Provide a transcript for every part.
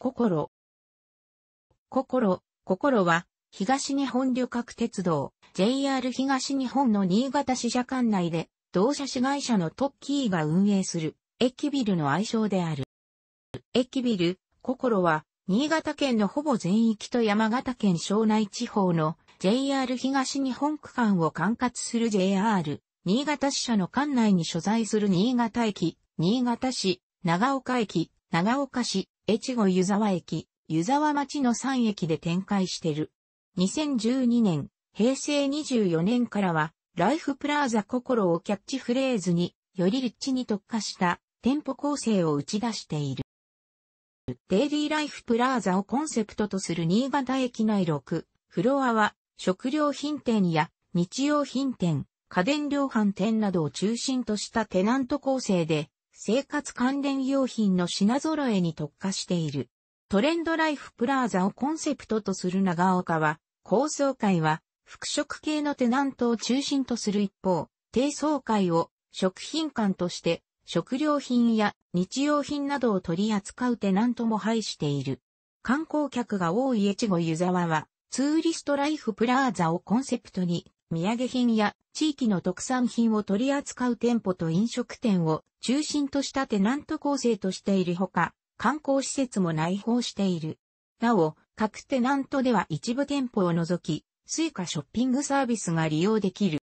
心。心、心は、東日本旅客鉄道、JR 東日本の新潟支社管内で、同社市会社のトッキーが運営する、駅ビルの愛称である。駅ビル、心は、新潟県のほぼ全域と山形県庄内地方の JR 東日本区間を管轄する JR、新潟支社の管内に所在する新潟駅、新潟市、長岡駅、長岡市、越後湯沢駅、湯沢町の3駅で展開してる。2012年、平成24年からは、ライフプラーザ心をキャッチフレーズに、より立地に特化した店舗構成を打ち出している。デイリーライフプラーザをコンセプトとする新潟駅内6フロアは食料品店や日用品店、家電量販店などを中心としたテナント構成で生活関連用品の品揃えに特化している。トレンドライフプラーザをコンセプトとする長岡は、高層階は、服飾系のテナントを中心とする一方、低層階を食品館として、食料品や日用品などを取り扱うテナントも配している。観光客が多い越後湯沢は、ツーリストライフプラーザをコンセプトに、土産品や地域の特産品を取り扱う店舗と飲食店を中心としたテナント構成としているほか、観光施設も内包している。なお、各テナントでは一部店舗を除き、スイカショッピングサービスが利用できる。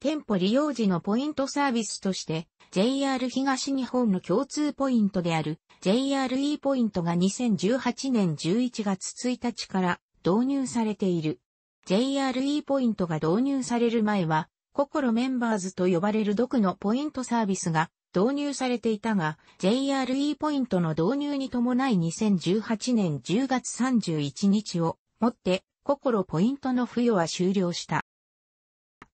店舗利用時のポイントサービスとして、JR 東日本の共通ポイントである JRE ポイントが2018年11月1日から導入されている。JRE ポイントが導入される前は、心メンバーズと呼ばれる独のポイントサービスが導入されていたが、JRE ポイントの導入に伴い2018年10月31日をもって、心ポイントの付与は終了した。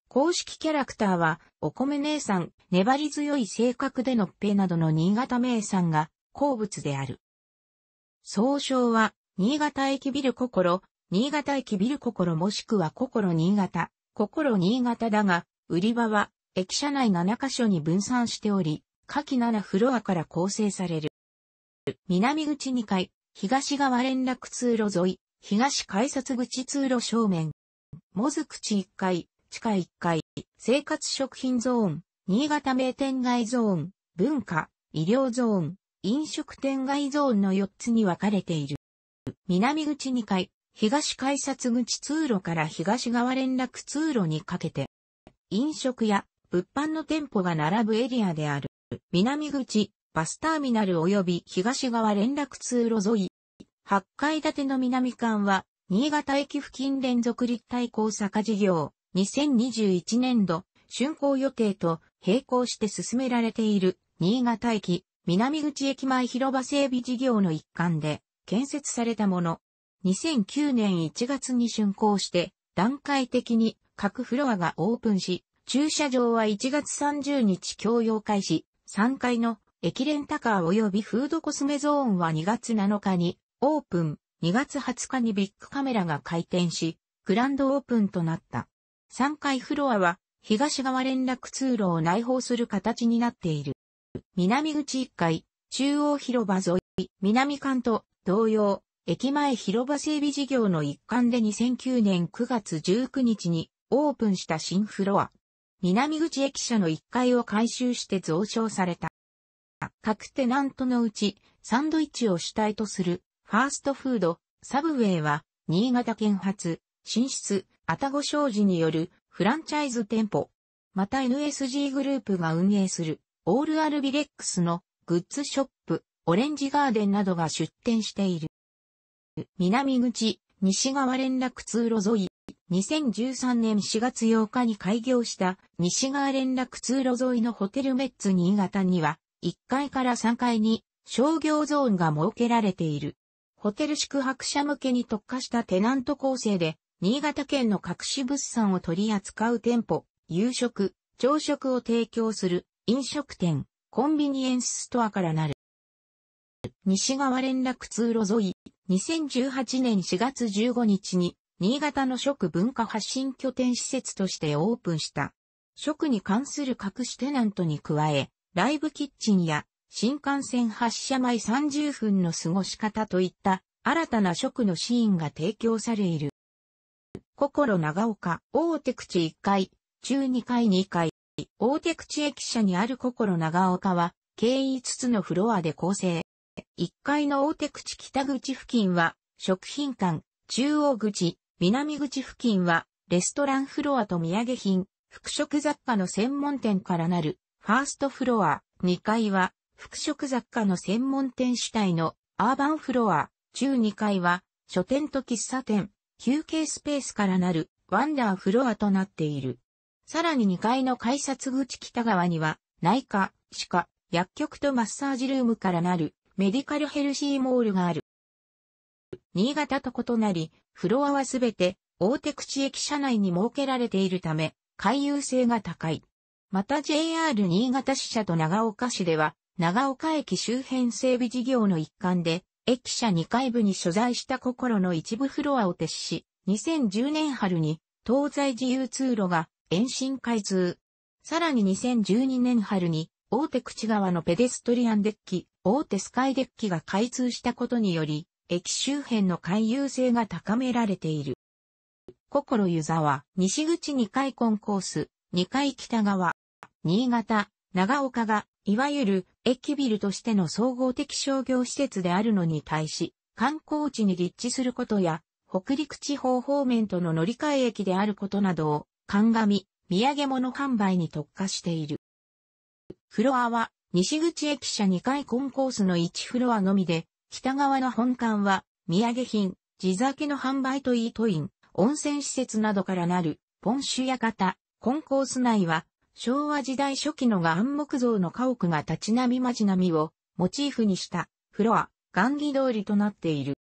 公式キャラクターは、お米姉さん、粘り強い性格でのっぺなどの新潟名産が好物である。総称は、新潟駅ビル心、新潟駅ビル心もしくは心新潟、心新潟だが、売り場は、駅舎内7カ所に分散しており、下記7フロアから構成される。南口2階、東側連絡通路沿い、東改札口通路正面。もず口1階、地下1階、生活食品ゾーン、新潟名店街ゾーン、文化、医療ゾーン、飲食店街ゾーンの4つに分かれている。南口2階、東改札口通路から東側連絡通路にかけて、飲食や物販の店舗が並ぶエリアである、南口、バスターミナル及び東側連絡通路沿い、8階建ての南館は、新潟駅付近連続立体交差化事業、2021年度、竣工予定と並行して進められている、新潟駅、南口駅前広場整備事業の一環で、建設されたもの、2009年1月に竣工して、段階的に各フロアがオープンし、駐車場は1月30日共用開始、3階の駅レンタカー及びフードコスメゾーンは2月7日にオープン、2月20日にビッグカメラが開店し、グランドオープンとなった。3階フロアは東側連絡通路を内包する形になっている。南口1階、中央広場沿い、南関東、同様、駅前広場整備事業の一環で2009年9月19日にオープンした新フロア。南口駅舎の1階を改修して増床された。各テナントのうちサンドイッチを主体とするファーストフード、サブウェイは新潟県発、進出、たご商事によるフランチャイズ店舗。また NSG グループが運営するオールアルビレックスのグッズショップ、オレンジガーデンなどが出店している。南口、西側連絡通路沿い、2013年4月8日に開業した西側連絡通路沿いのホテルメッツ新潟には、1階から3階に商業ゾーンが設けられている。ホテル宿泊者向けに特化したテナント構成で、新潟県の各種物産を取り扱う店舗、夕食、朝食を提供する飲食店、コンビニエンスストアからなる。西側連絡通路沿い、2018年4月15日に、新潟の食文化発信拠点施設としてオープンした。食に関する各種テナントに加え、ライブキッチンや新幹線発車前30分の過ごし方といった新たな食のシーンが提供される。心長岡、大手口1階、中2階2階、大手口駅舎にある心長岡は、経営5つのフロアで構成。1階の大手口北口付近は食品館、中央口、南口付近はレストランフロアと土産品、服飾雑貨の専門店からなるファーストフロア、2階は服飾雑貨の専門店主体のアーバンフロア、中2階は書店と喫茶店、休憩スペースからなるワンダーフロアとなっている。さらに2階の改札口北側には内科、歯科、薬局とマッサージルームからなるメディカルヘルシーモールがある。新潟と異なり、フロアはすべて大手口駅舎内に設けられているため、回遊性が高い。また JR 新潟支社と長岡市では、長岡駅周辺整備事業の一環で、駅舎2階部に所在した心の一部フロアを撤し、2010年春に東西自由通路が延伸開通。さらに2012年春に大手口側のペデストリアンデッキ大手スカイデッキが開通したことにより、駅周辺の回遊性が高められている。心湯沢、西口2階コンコース、2階北側、新潟、長岡が、いわゆる駅ビルとしての総合的商業施設であるのに対し、観光地に立地することや、北陸地方方面との乗り換え駅であることなどを、鑑み、土産物販売に特化している。フロアは西口駅舎2階コンコースの1フロアのみで、北側の本館は、土産品、地酒の販売とイートイン、温泉施設などからなる、ポンシュ館、コンコース内は、昭和時代初期のが暗木像の家屋が立ち並み町並みをモチーフにしたフロア、岩木通りとなっている。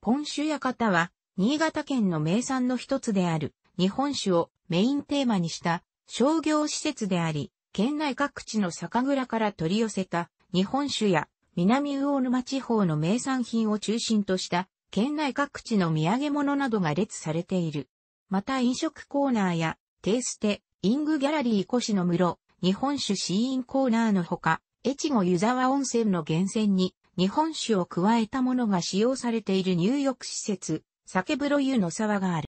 ポン酒館は、新潟県の名産の一つである、日本酒をメインテーマにした商業施設であり、県内各地の酒蔵から取り寄せた日本酒や南魚沼地方の名産品を中心とした県内各地の土産物などが列されている。また飲食コーナーやテイステ、イングギャラリー越の室、日本酒試飲コーナーのほか、越後湯沢温泉の源泉に日本酒を加えたものが使用されている入浴施設、酒風呂湯の沢がある。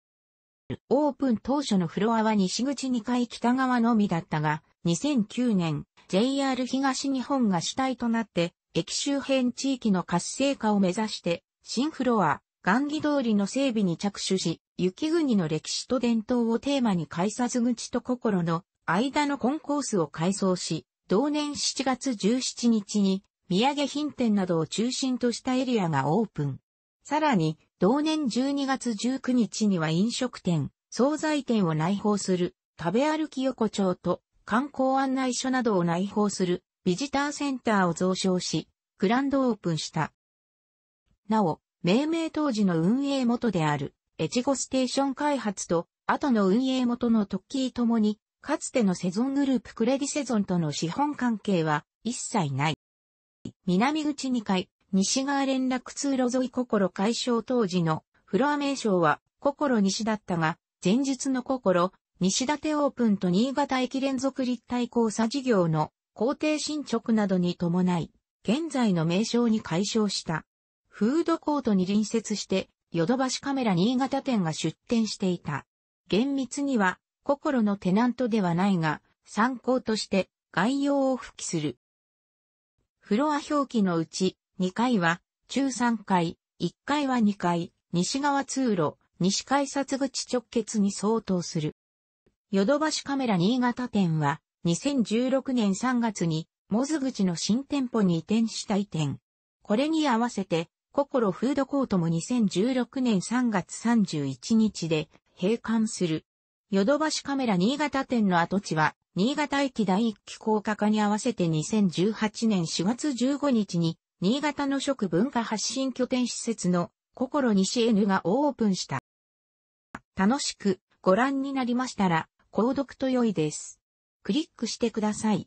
オープン当初のフロアは西口2階北側のみだったが、2009年、JR 東日本が主体となって、駅周辺地域の活性化を目指して、新フロア、雁木通りの整備に着手し、雪国の歴史と伝統をテーマに改札口と心の間のコンコースを改装し、同年7月17日に、土産品店などを中心としたエリアがオープン。さらに、同年12月19日には飲食店、惣菜店を内包する、食べ歩き横丁と、観光案内所などを内包するビジターセンターを増床し、グランドオープンした。なお、命名当時の運営元である、越後ステーション開発と、後の運営元の特キーともに、かつてのセゾングループクレディセゾンとの資本関係は一切ない。南口2階、西側連絡通路沿い心解消当時のフロア名称は心西だったが、前述の心、西立オープンと新潟駅連続立体交差事業の工程進捗などに伴い、現在の名称に解消した。フードコートに隣接して、ヨドバシカメラ新潟店が出店していた。厳密には、心のテナントではないが、参考として概要を付記する。フロア表記のうち、2階は中3階、1階は2階、西側通路、西改札口直結に相当する。ヨドバシカメラ新潟店は、2016年3月に、モズ口の新店舗に移転した移転。これに合わせて、ココロフードコートも2016年3月31日で閉館する。ヨドバシカメラ新潟店の跡地は、新潟駅第1期高架化に合わせて2018年4月15日に、新潟の食文化発信拠点施設のココロ西 N がオープンした。楽しくご覧になりましたら、購読と良いです。クリックしてください。